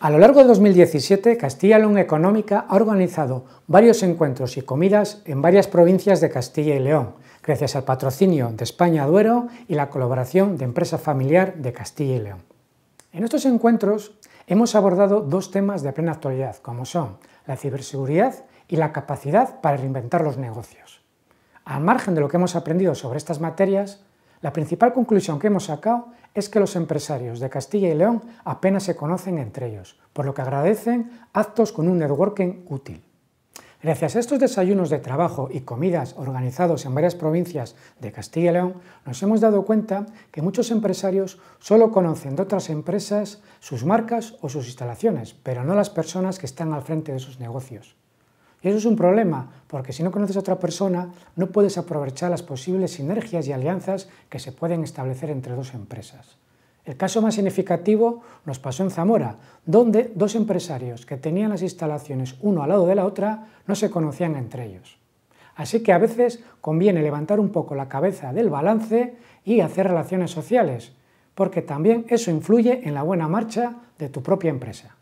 A lo largo de 2017, Castilla León Económica ha organizado varios encuentros y comidas en varias provincias de Castilla y León, gracias al patrocinio de España Duero y la colaboración de Empresa Familiar de Castilla y León. En estos encuentros hemos abordado dos temas de plena actualidad, como son la ciberseguridad y la capacidad para reinventar los negocios. Al margen de lo que hemos aprendido sobre estas materias, la principal conclusión que hemos sacado es que los empresarios de Castilla y León apenas se conocen entre ellos, por lo que agradecen actos con un networking útil. Gracias a estos desayunos de trabajo y comidas organizados en varias provincias de Castilla y León, nos hemos dado cuenta que muchos empresarios solo conocen de otras empresas sus marcas o sus instalaciones, pero no las personas que están al frente de sus negocios. Y eso es un problema, porque si no conoces a otra persona, no puedes aprovechar las posibles sinergias y alianzas que se pueden establecer entre dos empresas. El caso más significativo nos pasó en Zamora, donde dos empresarios que tenían las instalaciones uno al lado de la otra no se conocían entre ellos. Así que a veces conviene levantar un poco la cabeza del balance y hacer relaciones sociales, porque también eso influye en la buena marcha de tu propia empresa.